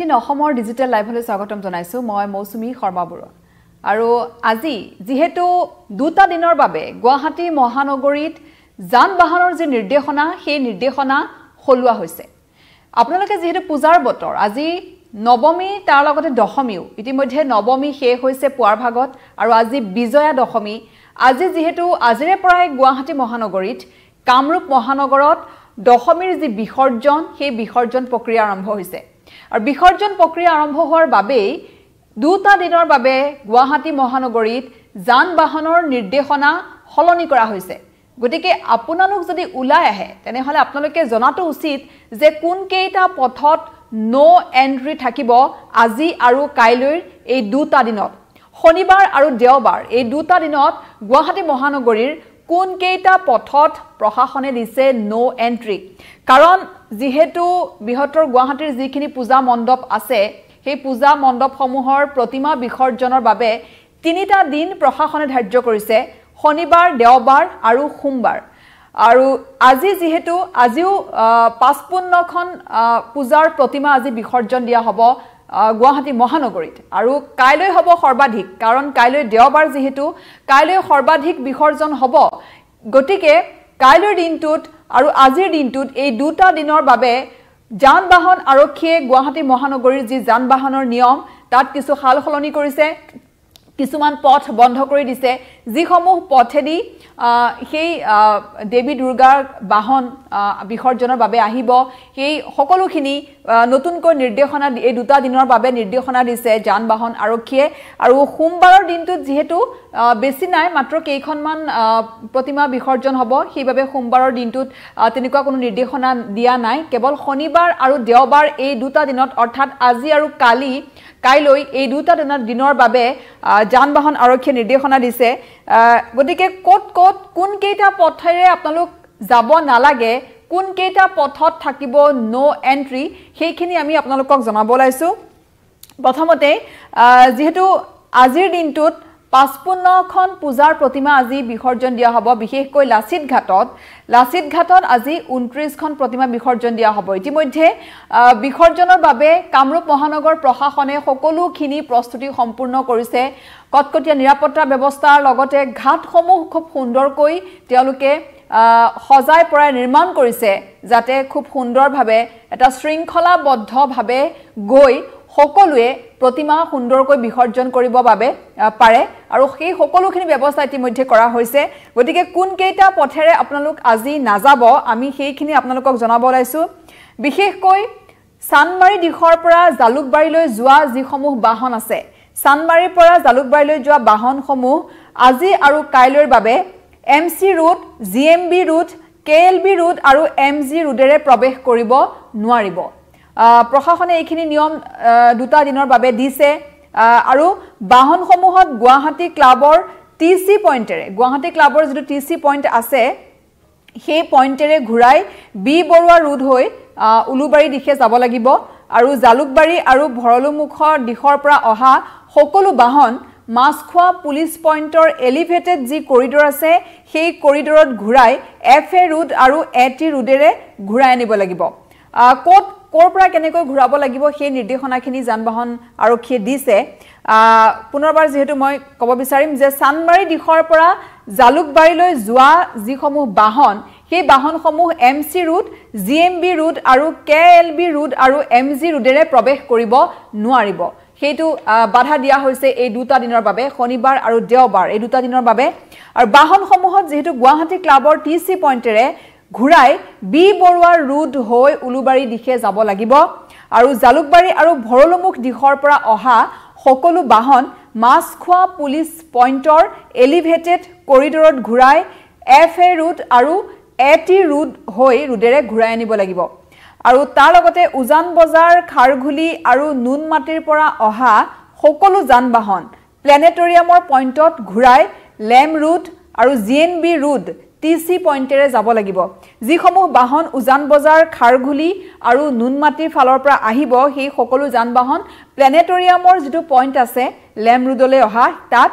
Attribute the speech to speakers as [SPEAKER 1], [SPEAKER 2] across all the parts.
[SPEAKER 1] তিনি অসমৰ ডিজিটেল লাইভলৈ স্বাগতম জনাইছোঁ মই মৌচুমী শৰ্মা বৰুৱা আৰু আজি যিহেতু দুটা দিনৰ বাবে গুৱাহাটী মহানগৰীত যান বাহনৰ যি নিৰ্দেশনা সেই নিৰ্দেশনা সলোৱা হৈছে আপোনালোকে যিহেতু পূজাৰ বতৰ আজি নৱমী তাৰ লগতে দশমীও ইতিমধ্যে নৱমী শেষ হৈছে পুৱাৰ ভাগত আৰু আজি বিজয়া দশমী আজি যিহেতু আজিৰে পৰাই গুৱাহাটী মহানগৰীত কামৰূপ মহানগৰত দশমীৰ যি বিসৰ্জন সেই বিসৰ্জন প্ৰক্ৰিয়া আৰম্ভ হৈছে আৰু বিসৰ্জন প্ৰক্ৰিয়া আৰম্ভ হোৱাৰ বাবেই দুটা দিনৰ বাবে গুৱাহাটী মহানগৰীত যান বাহনৰ নিৰ্দেশনা সলনি কৰা হৈছে গতিকে আপোনালোক যদি ওলাই আহে তেনেহ'লে আপোনালোকে জনাটো উচিত যে কোনকেইটা পথত ন' এণ্ট্ৰি থাকিব আজি আৰু কাইলৈৰ এই দুটা দিনত শনিবাৰ আৰু দেওবাৰ এই দুটা দিনত গুৱাহাটী মহানগৰীৰ কোনকেইটা পথত প্ৰশাসনে দিছে ন' এণ্ট্ৰি কাৰণ যিহেতু বৃহত্তৰ গুৱাহাটীৰ যিখিনি পূজা মণ্ডপ আছে সেই পূজা মণ্ডপসমূহৰ প্ৰতিমা বিসৰ্জনৰ বাবে তিনিটা দিন প্ৰশাসনে ধাৰ্য কৰিছে শনিবাৰ দেওবাৰ আৰু সোমবাৰ আৰু আজি যিহেতু আজিও পাঁচপন্নখন পূজাৰ প্ৰতিমা আজি বিসৰ্জন দিয়া হ'ব গুৱাহাটী মহানগৰীত আৰু কাইলৈ হ'ব সৰ্বাধিক কাৰণ কাইলৈ দেওবাৰ যিহেতু কাইলৈ সৰ্বাধিক বিসৰ্জন হ'ব গতিকে কাইলৈৰ দিনটোত আৰু আজিৰ দিনটোত এই দুটা দিনৰ বাবে যান বাহন আৰক্ষীয়ে গুৱাহাটী মহানগৰীৰ যি যান বাহনৰ নিয়ম তাত কিছু সাল সলনি কৰিছে কিছুমান পথ বন্ধ কৰি দিছে যিসমূহ পথেদি সেই দেৱী দুৰ্গাৰ বাহন বিসৰ্জনৰ বাবে আহিব সেই সকলোখিনি নতুনকৈ নিৰ্দেশনা এই দুটা দিনৰ বাবে নিৰ্দেশনা দিছে যান বাহন আৰক্ষীয়ে আৰু সোমবাৰৰ দিনটোত যিহেতু বেছি নাই মাত্ৰ কেইখনমান প্ৰতিমা বিসৰ্জন হ'ব সেইবাবে সোমবাৰৰ দিনটোত তেনেকুৱা কোনো নিৰ্দেশনা দিয়া নাই কেৱল শনিবাৰ আৰু দেওবাৰ এই দুটা দিনত অৰ্থাৎ আজি আৰু কালি কাইলৈ এই দুটা দিনৰ দিনৰ বাবে যান বাহন আৰক্ষীয়ে নিৰ্দেশনা দিছে গতিকে ক'ত ক'ত কোনকেইটা পথেৰে আপোনালোক যাব নালাগে কোনকেইটা পথত থাকিব ন' এণ্ট্ৰি সেইখিনি আমি আপোনালোকক জনাব ওলাইছোঁ প্ৰথমতে যিহেতু আজিৰ দিনটোত পাঁচপন্নখন পূজাৰ প্ৰতিমা আজি বিসৰ্জন দিয়া হ'ব বিশেষকৈ লাচিত ঘাটত লাচিত ঘাটত আজি ঊনত্ৰিছখন প্ৰতিমা বিসৰ্জন দিয়া হ'ব ইতিমধ্যে বিসৰ্জনৰ বাবে কামৰূপ মহানগৰ প্ৰশাসনে সকলোখিনি প্ৰস্তুতি সম্পূৰ্ণ কৰিছে কটকটীয়া নিৰাপত্তা ব্যৱস্থাৰ লগতে ঘাটসমূহ খুব সুন্দৰকৈ তেওঁলোকে সজাই পৰাই নিৰ্মাণ কৰিছে যাতে খুব সুন্দৰভাৱে এটা শৃংখলাবদ্ধভাৱে গৈ সকলোৱে প্ৰতিমা সুন্দৰকৈ বিসৰ্জন কৰিবৰ বাবে পাৰে আৰু সেই সকলোখিনি ব্যৱস্থা ইতিমধ্যে কৰা হৈছে গতিকে কোনকেইটা পথেৰে আপোনালোক আজি নাযাব আমি সেইখিনি আপোনালোকক জনাব ওলাইছোঁ বিশেষকৈ চানমাৰী দিশৰ পৰা জালুকবাৰীলৈ যোৱা যিসমূহ বাহন আছে চানমাৰীৰ পৰা জালুকবাৰীলৈ যোৱা বাহনসমূহ আজি আৰু কাইলৈৰ বাবে M C road G M B road K L B road আৰু এম জি ৰোডেৰে প্ৰৱেশ কৰিব নোৱাৰিব প্ৰশাসনে এইখিনি নিয়ম দুটা দিনৰ বাবে দিছে আৰু বাহনসমূহত গুৱাহাটী ক্লাবৰ টি চি পইণ্টেৰে গুৱাহাটী ক্লাবৰ যিটো টি চি পইণ্ট আছে সেই পইণ্টেৰে ঘূৰাই বি বৰুৱা ৰোড হৈ উলুবাৰী দিশে যাব লাগিব আৰু জালুকবাৰী আৰু ভৰলুমুখৰ দিশৰ পৰা অহা সকলো বাহন মাছখোৱা পুলিচ পইণ্টৰ এলিভেটেড যি কৰিডৰ আছে সেই কৰিডৰত ঘূৰাই এফ এ ৰোড আৰু এ টি ৰোডেৰে ঘূৰাই আনিব লাগিব ক'ত ক'ৰ পৰা কেনেকৈ ঘূৰাব লাগিব সেই নিৰ্দেশনাখিনি যান বাহন আৰক্ষীয়ে দিছে পুনৰবাৰ যিহেতু মই ক'ব বিচাৰিম যে চানমাৰী দিশৰ পৰা জালুকবাৰীলৈ যোৱা যিসমূহ বাহন সেই বাহনসমূহ M C road G M B road আৰু কে এল বি ৰোড আৰু এম জি ৰোডেৰে প্ৰৱেশ কৰিব নোৱাৰিব সেইটো বাধা দিয়া হৈছে এই দুটা দিনৰ বাবে শনিবাৰ আৰু দেওবাৰ এই দুটা দিনৰ বাবে আৰু বাহনসমূহত যিহেতু গুৱাহাটী ক্লাবৰ টি চি পইণ্টেৰে ঘূৰাই বি বৰুৱাৰ ৰোড হৈ উলুবাৰী দিশে যাব লাগিব আৰু জালুকবাৰী আৰু ভৰলুমুখ দিশৰ পৰা অহা সকলো বাহন মাছখোৱা পুলিচ পইণ্টৰ এলিভেটেড কৰিডৰত ঘূৰাই এফ এ ৰোড আৰু এ টি ৰোড হৈ ৰোডেৰে ঘূৰাই আনিব লাগিব আৰু তাৰ লগতে উজান বজাৰ খাৰঘুলি আৰু নুনমাটিৰ পৰা অহা সকলো যান বাহন প্লেনেটৰিয়ামৰ পইণ্টত ঘূৰাই লেম ৰোড আৰু G N B road T C পইণ্টেৰে যাব লাগিব যিসমূহ বাহন উজান বজাৰ খাৰঘুলি আৰু নুনমাটিৰ ফালৰ পৰা আহিব সেই সকলো যান বাহন প্লেনেটৰিয়ামৰ যিটো পইণ্ট আছে লেম ৰোডলৈ অহা তাত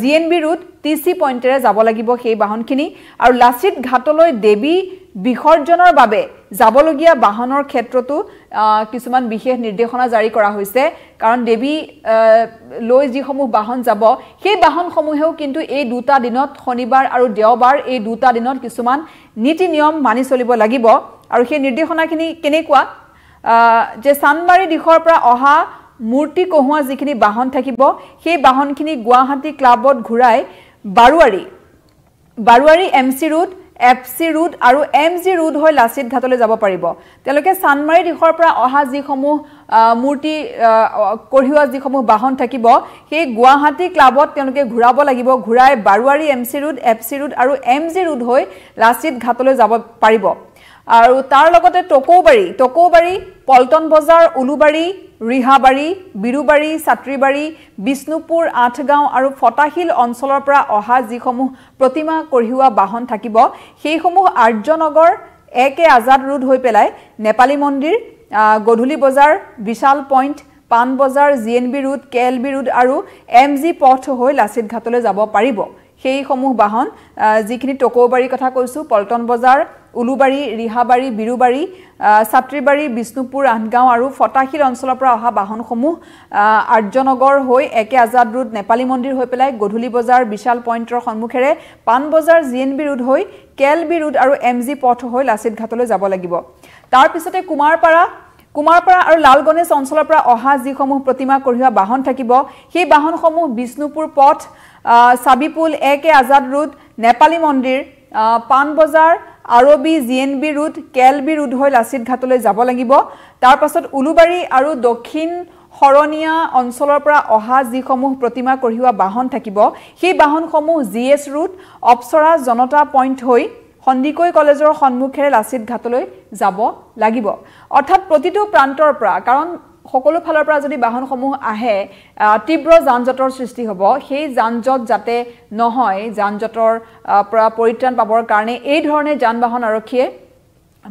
[SPEAKER 1] G N B road T C পইণ্টেৰে যাব লাগিব সেই বাহনখিনি আৰু লাচিত ঘাটলৈ দেৱী বিসৰ্জনৰ বাবে যাবলগীয়া বাহনৰ ক্ষেত্ৰতো কিছুমান বিশেষ নিৰ্দেশনা জাৰি কৰা হৈছে কাৰণ দেৱী লৈ যিসমূহ বাহন যাব সেই বাহনসমূহেও কিন্তু এই দুটা দিনত শনিবাৰ আৰু দেওবাৰ এই দুটা দিনত কিছুমান নীতি নিয়ম মানি চলিব লাগিব আৰু সেই নিৰ্দেশনাখিনি কেনেকুৱা যে চানমাৰী দিশৰ পৰা অহা মূৰ্তি কঢ়োৱা যিখিনি বাহন থাকিব সেই বাহনখিনি গুৱাহাটী ক্লাবত ঘূৰাই বাৰুৱাৰী বাৰুৱাৰী M C road F C road আৰু এম জি ৰোড হৈ লাচিত ঘাটলৈ যাব পাৰিব তেওঁলোকে চানমাৰী দিশৰ পৰা অহা যিসমূহ মূৰ্তি কঢ়িওৱা যিসমূহ বাহন থাকিব সেই গুৱাহাটী ক্লাবত তেওঁলোকে ঘূৰাব লাগিব ঘূৰাই বাৰুৱাৰী M C road F C road আৰু এম জি ৰোড হৈ লাচিত ঘাটলৈ যাব পাৰিব আৰু তাৰ লগতে টকৌবাৰী টকৌবাৰী পল্টন বজাৰ উলুবাৰী ৰিহাবাৰী বিৰুবাৰী ছাত্ৰীবাৰী বিষ্ণুপুৰ আঠগাঁও আৰু ফটাশিল অঞ্চলৰ পৰা অহা যিসমূহ প্ৰতিমা কঢ়িওৱা বাহন থাকিব সেইসমূহ আৰ্যনগৰ একে আজাদ ৰোড হৈ পেলাই নেপালী মন্দিৰ গধূলি বজাৰ বিশাল point Pan Bazar G N B road K L B road আৰু এম জি পথ হৈ লাচিত ঘাটলৈ যাব পাৰিব সেইসমূহ বাহন যিখিনি টকৌবাৰীৰ কথা কৈছোঁ পল্টন বজাৰ উলুবাৰী ৰিহাবাৰী বিৰুবাৰী ছাত্ৰীবাৰী বিষ্ণুপুৰ আঠগাঁও আৰু ফটাশিল অঞ্চলৰ পৰা অহা বাহনসমূহ আৰ্যনগৰ হৈ একে আজাদ ৰোড নেপালী মন্দিৰ হৈ পেলাই গধূলি বজাৰ বিশাল পইণ্টৰ সন্মুখেৰে Panbazar G N B road হৈ কেল বি ৰোড আৰু এম জি পথ হৈ লাচিত ঘাটলৈ যাব লাগিব তাৰপিছতে কুমাৰপাৰা কুমাৰপাৰা আৰু লাল গণেশ অঞ্চলৰ পৰা অহা যিসমূহ প্ৰতিমা কঢ়িওৱা বাহন থাকিব সেই বাহনসমূহ বিষ্ণুপুৰ পথ চাবিপুল একে আজাদ ৰোড নেপালী মন্দিৰ পাণবজাৰ আৰবি G N B road K L B road হৈ লাচিত ঘাটলৈ যাব লাগিব তাৰপাছত উলুবাৰী আৰু দক্ষিণ শৰণীয়া অঞ্চলৰ পৰা অহা যিসমূহ প্ৰতিমা কঢ়িওৱা বাহন থাকিব সেই বাহনসমূহ G S road Apsara Janata point হৈ সন্দিকৈ কলেজৰ সন্মুখেৰে লাচিত ঘাটলৈ যাব লাগিব অৰ্থাৎ প্ৰতিটো প্ৰান্তৰ পৰা কাৰণ সকলো ফালৰ পৰা যদি বাহনসমূহ আহে তীব্ৰ যানজঁটৰ সৃষ্টি হ'ব সেই যানজঁট যাতে নহয় যানজঁটৰ পৰা পৰিত্ৰাণ পাবৰ কাৰণে এই ধৰণে যান বাহন আৰক্ষীয়ে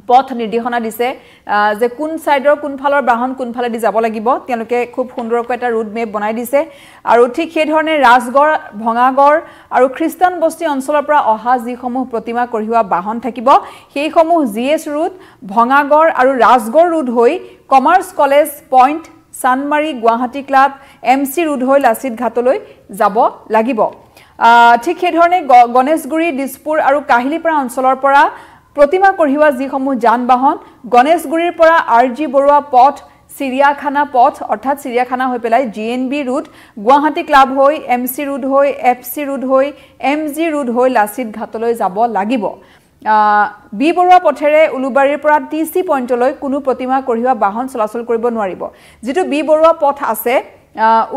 [SPEAKER 1] পথ নিৰ্দেশনা দিছে যে কোন ছাইডৰ কোনফালৰ বাহন কোনফালেদি যাব লাগিব তেওঁলোকে খুব সুন্দৰকৈ এটা ৰোড মেপ বনাই দিছে আৰু ঠিক সেইধৰণে ৰাজগড় ভঙাগড় আৰু খ্ৰীষ্টান বস্তি অঞ্চলৰ পৰা অহা যিসমূহ প্ৰতিমা কঢ়িওৱা বাহন থাকিব সেইসমূহ জি এছ ৰোড ভঙাগড় আৰু ৰাজগড় ৰোড হৈ commerce college point Chandmari Guwahati club M C road হৈ লাচিত ঘাটলৈ যাব লাগিব ঠিক সেইধৰণে গ গণেশগুৰি দিছপুৰ আৰু কাহিলীপাৰা অঞ্চলৰ পৰা প্ৰতিমা কঢ়িওৱা যিসমূহ যান বাহন গণেশগুৰিৰ পৰা আৰ জি বৰুৱা পথ চিৰিয়াখানা পথ অৰ্থাৎ চিৰিয়াখানা হৈ পেলাই G N B road Guwahati club হৈ এম চি ৰোড হৈ এফ চি ৰোড হৈ এম জি ৰোড হৈ লাচিত ঘাটলৈ যাব লাগিব বি বৰুৱা পথেৰে উলুবাৰীৰ পৰা টি চি পইণ্টলৈ কোনো প্ৰতিমা কঢ়িওৱা বাহন চলাচল কৰিব নোৱাৰিব যিটো বি বৰুৱা পথ আছে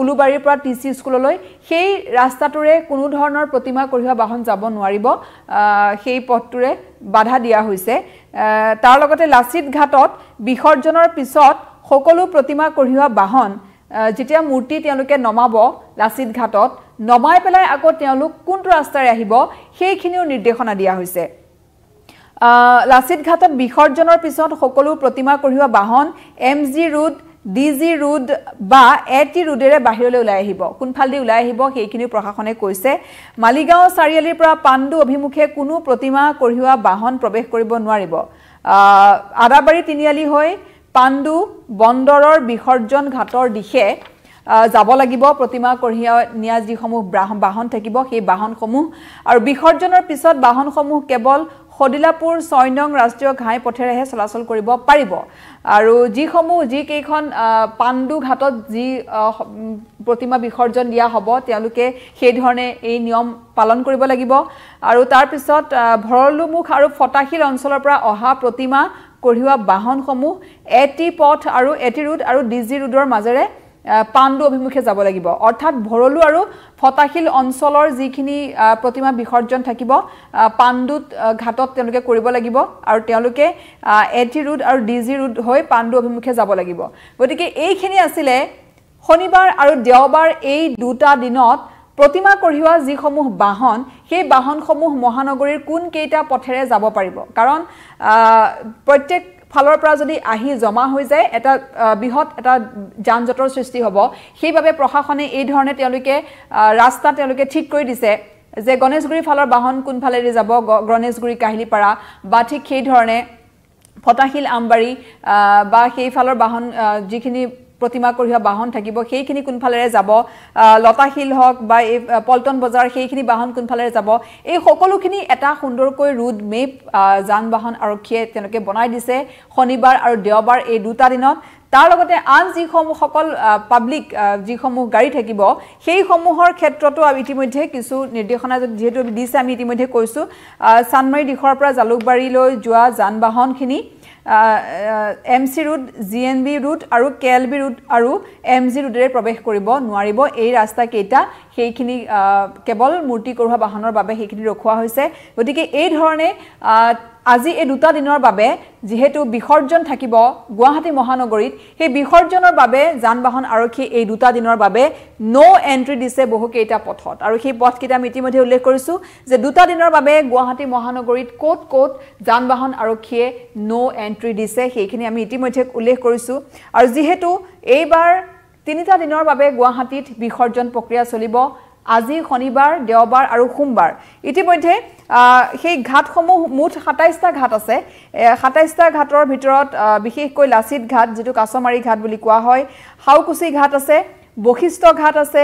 [SPEAKER 1] উলুবাৰীৰ পৰা টি চি স্কুললৈ সেই ৰাস্তাটোৰে কোনো ধৰণৰ প্ৰতিমা কঢ়িওৱা বাহন যাব নোৱাৰিব সেই পথটোৰে বাধা দিয়া হৈছে তাৰ লগতে লাচিত ঘাটত বিসৰ্জনৰ পিছত সকলো প্ৰতিমা কঢ়িওৱা বাহন যেতিয়া মূৰ্তি তেওঁলোকে নমাব লাচিত ঘাটত নমাই পেলাই আকৌ তেওঁলোক কোনটো ৰাস্তাৰে আহিব সেইখিনিও নিৰ্দেশনা দিয়া হৈছে লাচিত ঘাটত বিসৰ্জনৰ পিছত সকলো প্ৰতিমা কঢ়িওৱা বাহন M G road D G road বা এ টি ৰোডেৰে বাহিৰলৈ ওলাই আহিব কোনফালেদি ওলাই আহিব সেইখিনিও প্ৰশাসনে কৈছে মালিগাঁও চাৰিআলিৰ পৰা পাণ্ডু অভিমুখে কোনো প্ৰতিমা কঢ়িওৱা বাহন প্ৰৱেশ কৰিব নোৱাৰিব আদাবাৰী তিনিআলি হৈ পাণ্ডু বন্দৰৰ বিসৰ্জন ঘাটৰ দিশে যাব লাগিব প্ৰতিমা কঢ়িয়া নিয়া যিসমূহ বাহন থাকিব সেই বাহনসমূহ আৰু বিসৰ্জনৰ পিছত বাহনসমূহ কেৱল সদিলাপুর সৈনং রাষ্ট্রীয় ঘাই পথেহে চলাচল করব পার আর যুহ যিকেখন পাণ্ডু ঘাটত যতিমা বিসর্জন দিয়া হব সেই ধরনে এই নিয়ম পালন করব আর তারপর ভরলুমুখ আর ফটাশিল অঞ্চলের অহা প্রতিমা কহিওয়া বাহন সমূহ এটি পথ আর এটি রুট আর ডিজি রুডর মাজেৰে পাণ্ডু অভিমুখে যাব লাগিব অৰ্থাৎ ভৰলু আৰু ফটাশিল অঞ্চলৰ যিখিনি প্ৰতিমা বিসৰ্জন থাকিব পাণ্ডুত ঘাটত তেওঁলোকে কৰিব লাগিব আৰু তেওঁলোকে এ টি ৰোড আৰু ডি জি ৰোড হৈ পাণ্ডু অভিমুখে যাব লাগিব গতিকে এইখিনি আছিলে শনিবাৰ আৰু দেওবাৰ এই দুটা দিনত প্ৰতিমা কঢ়িওৱা যিসমূহ বাহন সেই বাহনসমূহ মহানগৰীৰ কোনকেইটা পথেৰে যাব পাৰিব কাৰণ প্ৰত্যেক ফালৰ পৰা যদি আহি জমা হৈ যায় এটা বৃহৎ এটা যান জঁটৰ সৃষ্টি হ'ব সেইবাবে প্ৰশাসনে এই ধৰণে তেওঁলোকে ৰাস্তা তেওঁলোকে ঠিক কৰি দিছে যে গণেশগুৰি ফালৰ বাহন কোনফালেদি যাব গণেশগুৰি কাহিলীপাৰা বা ঠিক সেইধৰণে ফটাশিল আমবাৰী বা সেইফালৰ বাহন যিখিনি প্ৰতিমা কঢ়িওৱা বাহন থাকিব সেইখিনি কোনফালেৰে যাব লতাশিল হওক বা এই পল্টন বজাৰ সেইখিনি বাহন কোনফালেৰে যাব এই সকলোখিনি এটা সুন্দৰকৈ ৰোড মেপ যান বাহন আৰক্ষীয়ে তেওঁলোকে বনাই দিছে শনিবাৰ আৰু দেওবাৰ এই দুটা দিনত তাৰ লগতে আন যিসমূহ সকল পাব্লিক যিসমূহ গাড়ী থাকিব সেইসমূহৰ ক্ষেত্ৰতো ইতিমধ্যে কিছু নিৰ্দেশনা যিহেতু দিছে আমি ইতিমধ্যে কৈছোঁ চানমাৰী দিশৰ পৰা জালুকবাৰীলৈ যোৱা যান বাহনখিনি M C road G N B road আৰু কে এল বি ৰোড আৰু এম জি ৰোডেৰে প্ৰৱেশ কৰিব নোৱাৰিব এই ৰাস্তাকেইটা সেইখিনি কেৱল মূৰ্তি কঢ়োৱা বাহনৰ বাবে সেইখিনি ৰখোৱা হৈছে গতিকে এই ধৰণে আজি এই দুটা দিনৰ বাবে যিহেতু বিসৰ্জন থাকিব গুৱাহাটী মহানগৰীত সেই বিসৰ্জনৰ বাবে যান বাহন আৰক্ষীয়ে এই দুটা দিনৰ বাবে ন' এণ্ট্ৰি দিছে বহুকেইটা পথত আৰু সেই পথকেইটা আমি ইতিমধ্যে উল্লেখ কৰিছোঁ যে দুটা দিনৰ বাবে গুৱাহাটী মহানগৰীত ক'ত ক'ত যান বাহন আৰক্ষীয়ে ন' এণ্ট্ৰি দিছে সেইখিনি আমি ইতিমধ্যে উল্লেখ কৰিছোঁ আৰু যিহেতু এইবাৰ তিনিটা দিনৰ বাবে গুৱাহাটীত বিসৰ্জন প্ৰক্ৰিয়া চলিব আজি শনিবাৰ দেওবাৰ আৰু সোমবাৰ ইতিমধ্যে সেই ঘাটসমূহ মুঠ সাতাইছটা ঘাট আছে সাতাইছটা ঘাটৰ ভিতৰত বিশেষকৈ লাচিত ঘাট যিটো কাছমাৰী ঘাট বুলি কোৱা হয় হাউকুচি ঘাট আছে বশিষ্ঠ ঘাট আছে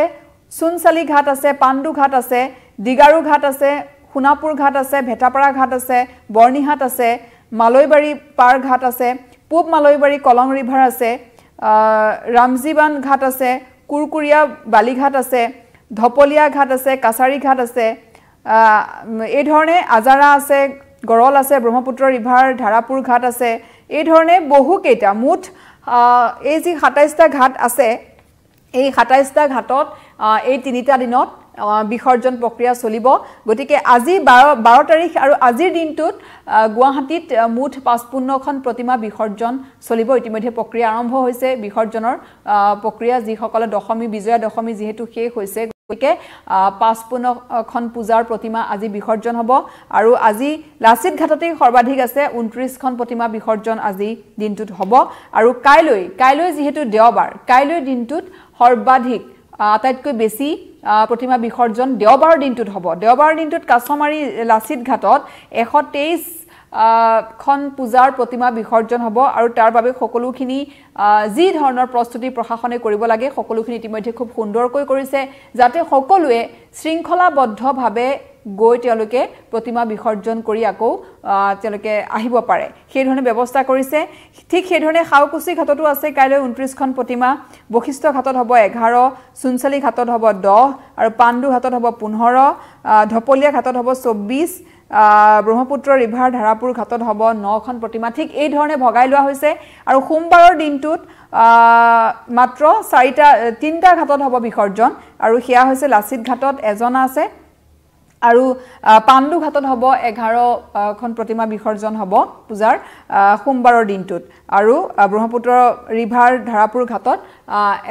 [SPEAKER 1] সোণচালি ঘাট আছে পাণ্ডু ঘাট আছে দিগাৰু ঘাট আছে সোণাপুৰ ঘাট আছে ভেটাপাৰা ঘাট আছে বৰ্ণিহাট আছে মালৈবাৰী পাৰ ঘাট আছে পূব মালৈবাৰী কলং ৰিভাৰ আছে ৰামজীৱান ঘাট আছে কুৰকুৰীয়া বালিঘাট আছে ধপলিয়া ঘাট আছে কাছাৰী ঘাট আছে এই ধৰণে আজাৰা আছে গৰল আছে ব্ৰহ্মপুত্ৰ ৰিভাৰ ধাৰাপুৰ ঘাট আছে এই ধৰণে বহুকেইটা মুঠ এই যি সাতাইছটা ঘাট আছে এই সাতাইছটা ঘাটত এই তিনিটা দিনত বিসৰ্জন প্ৰক্ৰিয়া চলিব গতিকে আজি বাৰ বাৰ তাৰিখ আৰু আজিৰ দিনটোত গুৱাহাটীত মুঠ পাঁচপন্নখন প্ৰতিমা বিসৰ্জন চলিব ইতিমধ্যে প্ৰক্ৰিয়া আৰম্ভ হৈছে বিসৰ্জনৰ প্ৰক্ৰিয়া যিসকলে দশমী বিজয়া দশমী যিহেতু শেষ হৈছে গতিকে পাঁচপোনখন পূজাৰ প্ৰতিমা আজি বিসৰ্জন হ'ব আৰু আজি লাচিত ঘাটতেই সৰ্বাধিক আছে ঊনত্ৰিছখন প্ৰতিমা বিসৰ্জন আজি দিনটোত হ'ব আৰু কাইলৈ কাইলৈ যিহেতু দেওবাৰ কাইলৈ দিনটোত সৰ্বাধিক আটাইতকৈ বেছি প্ৰতিমা বিসৰ্জন দেওবাৰৰ দিনটোত হ'ব দেওবাৰৰ দিনটোত কাছমাৰী লাচিত ঘাটত এশ তেইছ খন পূজাৰ প্ৰতিমা বিসৰ্জন হ'ব আৰু তাৰ বাবে সকলোখিনি যি ধৰণৰ প্ৰস্তুতি প্ৰশাসনে কৰিব লাগে সকলোখিনি ইতিমধ্যে খুব সুন্দৰকৈ কৰিছে যাতে সকলোৱে শৃংখলাবদ্ধভাৱে গৈ তেওঁলোকে প্ৰতিমা বিসৰ্জন কৰি আকৌ তেওঁলোকে আহিব পাৰে সেইধৰণে ব্যৱস্থা কৰিছে ঠিক সেইধৰণে শাওকুচি ঘাটতো আছে কাইলৈ ঊনত্ৰিছখন প্ৰতিমা বশিষ্ঠ ঘাটত হ'ব এঘাৰ চুনচালি ঘাটত হ'ব দহ আৰু পাণ্ডু ঘাটত হ'ব পোন্ধৰ ঢপলীয়া ঘাটত হ'ব চৌব্বিছ ব্ৰহ্মপুত্ৰ ৰিভাৰ ধাৰাপুৰ ঘাটত হ'ব নখন প্ৰতিমা ঠিক এইধৰণে ভগাই লোৱা হৈছে আৰু সোমবাৰৰ দিনটোত মাত্ৰ চাৰিটা তিনিটা ঘাটত হ'ব বিসৰ্জন আৰু সেয়া হৈছে লাচিত ঘাটত এজনা আছে আৰু পাণ্ডু ঘাটত হ'ব এঘাৰখন প্ৰতিমা বিসৰ্জন হ'ব পূজাৰ সোমবাৰৰ দিনটোত আৰু ব্ৰহ্মপুত্ৰ ৰিভাৰ ধাৰাপুৰ ঘাটত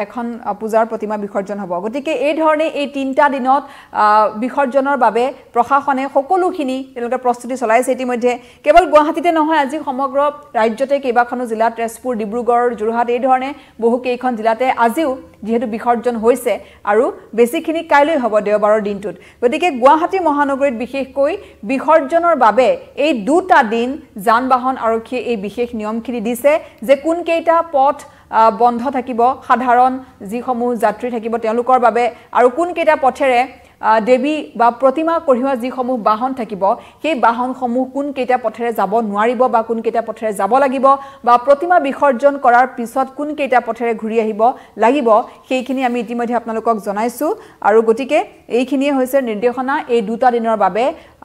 [SPEAKER 1] এখন পূজাৰ প্ৰতিমা বিসৰ্জন হ'ব গতিকে এইধৰণে এই তিনিটা দিনত বিসৰ্জনৰ বাবে প্ৰশাসনে সকলোখিনি তেওঁলোকে প্ৰস্তুতি চলাইছে ইতিমধ্যে কেৱল গুৱাহাটীতে নহয় আজি সমগ্ৰ ৰাজ্যতে কেইবাখনো জিলাত তেজপুৰ ডিব্ৰুগড় যোৰহাট এইধৰণে বহুকেইখন জিলাতে আজিও যিহেতু বিসৰ্জন হৈছে আৰু বেছিখিনি কাইলৈ হ'ব দেওবাৰৰ দিনটোত গতিকে গুৱাহাটী মহানগৰীত বিশেষকৈ বিসৰ্জনৰ বাবে এই দুটা দিন যান বাহন আৰক্ষীয়ে এই বিশেষ নিয়মখিনি দিছে যে কোনকেইটা পথ বন্ধ থাকিব সাধাৰণ যিসমূহ যাত্ৰী থাকিব তেওঁলোকৰ বাবে আৰু কোনকেইটা পথেৰে দেৱী বা প্ৰতিমা কঢ়িওৱা যিসমূহ বাহন থাকিব সেই বাহনসমূহ কোনকেইটা পথেৰে যাব নোৱাৰিব বা কোনকেইটা পথেৰে যাব লাগিব বা প্ৰতিমা বিসৰ্জন কৰাৰ পিছত কোনকেইটা পথেৰে ঘূৰি আহিব লাগিব সেইখিনি আমি ইতিমধ্যে আপোনালোকক জনাইছোঁ আৰু গতিকে এইখিনিয়ে হৈছে নিৰ্দেশনা এই দুটা দিনৰ বাবে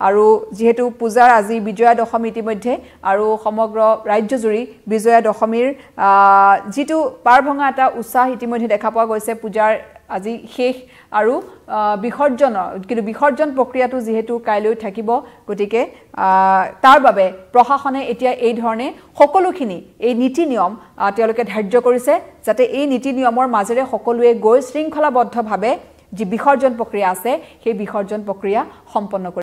[SPEAKER 1] আৰু যিহেতু পূজাৰ আজি বিজয়া দশমী ইতিমধ্যে আৰু সমগ্ৰ ৰাজ্যজুৰি বিজয়া দশমীৰ যিটো পাৰ ভঙা এটা উৎসাহ ইতিমধ্যে দেখা পোৱা গৈছে পূজাৰ আজি শেষ আৰু বিসৰ্জনৰ কিন্তু বিসৰ্জন প্ৰক্ৰিয়াটো যিহেতু কাইলৈ থাকিব গতিকে তাৰ বাবে প্ৰশাসনে এতিয়া এই ধৰণে সকলোখিনি এই নীতি নিয়ম তেওঁলোকে ধাৰ্য কৰিছে যাতে এই নীতি নিয়মৰ মাজেৰে সকলোৱে গৈ শৃংখলাবদ্ধভাৱে যি বিসৰ্জন প্ৰক্ৰিয়া আছে সেই বিসৰ্জন প্ৰক্ৰিয়া সম্পন্ন কৰিব